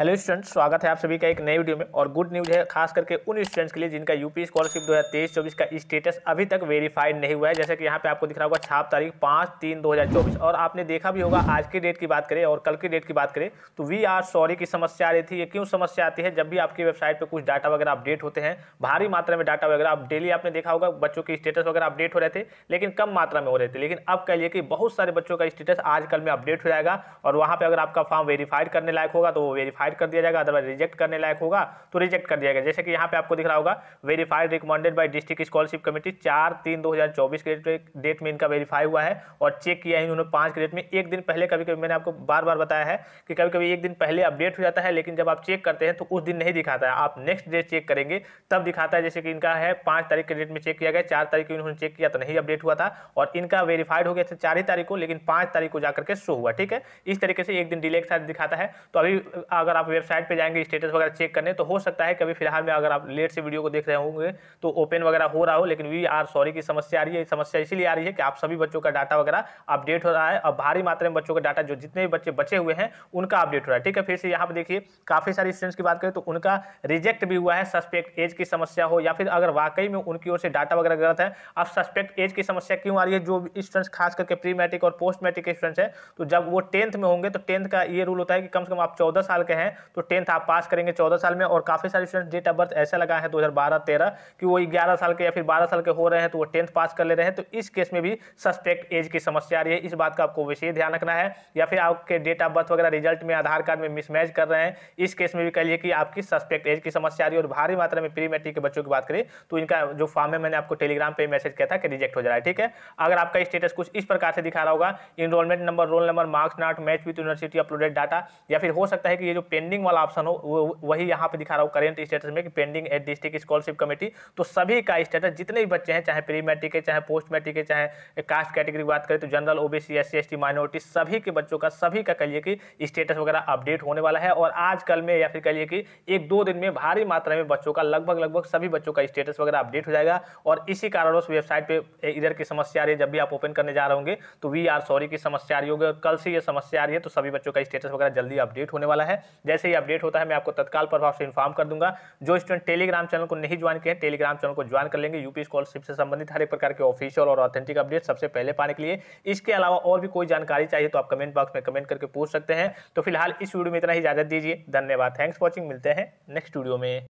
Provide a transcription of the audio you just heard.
hello students स्वागत है आप सभी का एक नई वीडियो में और गुड न्यूज़ है खास करके उन स्टूडेंट्स के लिए जिनका यूपी स्कॉलरशिप 2023-24 का स्टेटस अभी तक वेरीफाइड नहीं हुआ है जैसे कि यहाँ पे आपको दिख रहा होगा छाप तारीख पाँच तीन 2024 और आपने देखा भी होगा आज की डेट की बात करें और कल की डेट की बात करें तो वी आर सॉरी की समस्या आ रही थी ये क्यों समस्या आती है जब भी आपकी वेबसाइट पर कुछ डाटा वगैरह अपडेट होते हैं भारी मात्रा में डाटा वगैरह आप डेली आपने देखा होगा बच्चों के स्टेटस वगैरह अपडेट हो रहे थे लेकिन कम मात्रा में हो रहे थे लेकिन अब कहिए कि बहुत सारे बच्चों का स्टेटस आज कल में अपडेट हो जाएगा और वहाँ पर अगर आपका फॉर्म वेरीफाइड करने लायक होगा तो वो वेरीफाइड वेरीफाइड कर दिया जाएगा अदरवाइज रिजेक्ट करने लायक होगा तो रिजेक्ट कर दिया जाएगा जैसे कि यहाँ पे आपको दिख रहा होगा verified recommended by district scholarship committee चार तीन दो हजार के डेट में इनका वेरीफाई हुआ है और चेक किया है इन्होंने पाँच के में एक दिन पहले कभी कभी मैंने आपको बार बार बताया है कि कभी कभी एक दिन पहले अपडेट हो जाता है लेकिन जब आप चेक करते हैं तो उस दिन नहीं दिखाता है आप नेक्स्ट डे चेक करेंगे तब दिखाता है जैसे कि इनका है पाँच तारीख के डेट में चेक किया गया चार तारीख को इन्होंने चेक किया तो नहीं अपडेट हुआ था और इनका वेरीफाइड हो गया था चार ही तारीख को लेकिन पाँच तारीख को जाकर के शो हुआ ठीक है इस तरीके से एक दिन डिले के साथ दिखाता है तो अभी अगर आप वेबसाइट पे जाएंगे स्टेटस वगैरह चेक करने तो हो सकता है कभी फिलहाल में अगर आप लेट से वीडियो को देख रहे होंगे तो ओपन वगैरह हो रहा हो लेकिन वी आर सॉरी की समस्या आ रही है समस्या इसीलिए आ रही है कि आप सभी बच्चों का डाटा वगैरह अपडेट हो रहा है और भारी मात्रा में बच्चों का डाटा जो जितने भी बच्चे बचे हुए हैं उनका अपडेट हो रहा है ठीक है फिर से यहाँ पर देखिए काफ़ी सारे स्टूडेंट्स की बात करें तो उनका रिजेक्ट भी हुआ है सस्पेक्ट एज की समस्या हो या फिर अगर वाकई में उनकी ओर से डाटा वगैरह गलत है अब सस्पेक्ट एज की समस्या क्यों आ रही है जो स्टूडेंट्स खास करके प्री मैट्रिक और पोस्ट मैट्रिक स्टूडेंट्स हैं तो जब वो टेंथ में होंगे तो टेंथ का ये रूल होता है कि कम से कम आप चौदह साल के हैं हैं तो टेंथ आप पास करेंगे चौदह साल में और काफ़ी सारे स्टूडेंट डेट ऑफ बर्थ ऐसे लगा है दो हज़ार कि वो ग्यारह साल के या फिर बारह साल के हो रहे हैं तो वो टेंथ पास कर ले रहे हैं तो इस केस में भी सस्पेक्ट एज की समस्या आ रही है इस बात का आपको विशेष ध्यान रखना है या फिर आपके डेट ऑफ बर्थ वगैरह रिजल्ट में आधार कार्ड में मिसमैच कर रहे हैं इस केस में भी कहिए कि आपकी सस्पेक्ट एज की समस्या आ रही है और भारी मात्रा में प्री मैट्रिक के बच्चों की बात करें तो इनका जो फॉर्म है मैंने आपको टेलीग्राम पर मैसेज किया था कि रिजेक्ट हो जा रहा है ठीक है अगर आपका स्टेटस कुछ इस प्रकार से दिखा रहा होगा enrolment number roll number marks not match with university uploaded data या फिर हो सकता है कि ये जो पेंडिंग वाला ऑप्शन हो वही यहाँ पे दिखा रहा हूँ करेंट स्टेटस में कि pending at district scholarship committee तो सभी का स्टेटस जितने भी बच्चे हैं चाहे प्री मैट्रिक है चाहे पोस्ट मैट्रिक है चाहे कास्ट कैटेगरी की बात करें तो general C S T minority सभी के बच्चों का सभी का कहिए कि स्टेटस वगैरह अपडेट होने वाला है और आज कल में या फिर कहिए कि एक दो दिन में भारी मात्रा में बच्चों का लगभग लगभग सभी बच्चों का स्टेटस वगैरह अपडेट हो जाएगा और इसी कारण उस वेबसाइट पर इधर की समस्या आ रही है जब भी आप ओपन करने जा रहे होंगे तो वी आर सॉरी की समस्या आ रही होगी कल से ये समस्या आ रही है तो सभी बच्चों का स्टेटस वगैरह जल्दी अपडेट होने वाला है जैसे ही अपडेट होता है मैं आपको तत्काल प्रभाव से इन्फॉर्म कर दूंगा जो स्टूडेंट टेलीग्राम चैनल को नहीं ज्वाइन किए टेलीग्राम चैनल को ज्वाइन कर लेंगे यूपी स्कॉलरशिप से संबंधित हर एक प्रकार के ऑफिशियल और ऑथेंटिक अपडेट सबसे पहले पाने के लिए इसके अलावा और भी कोई जानकारी चाहिए तो आप कमेंट बॉक्स में कमेंट करके पूछ सकते हैं तो फिलहाल इस वीडियो में इतना ही इजाजत दीजिए धन्यवाद थैंक्स वॉचिंग मिलते हैं नेक्स्ट वीडियो में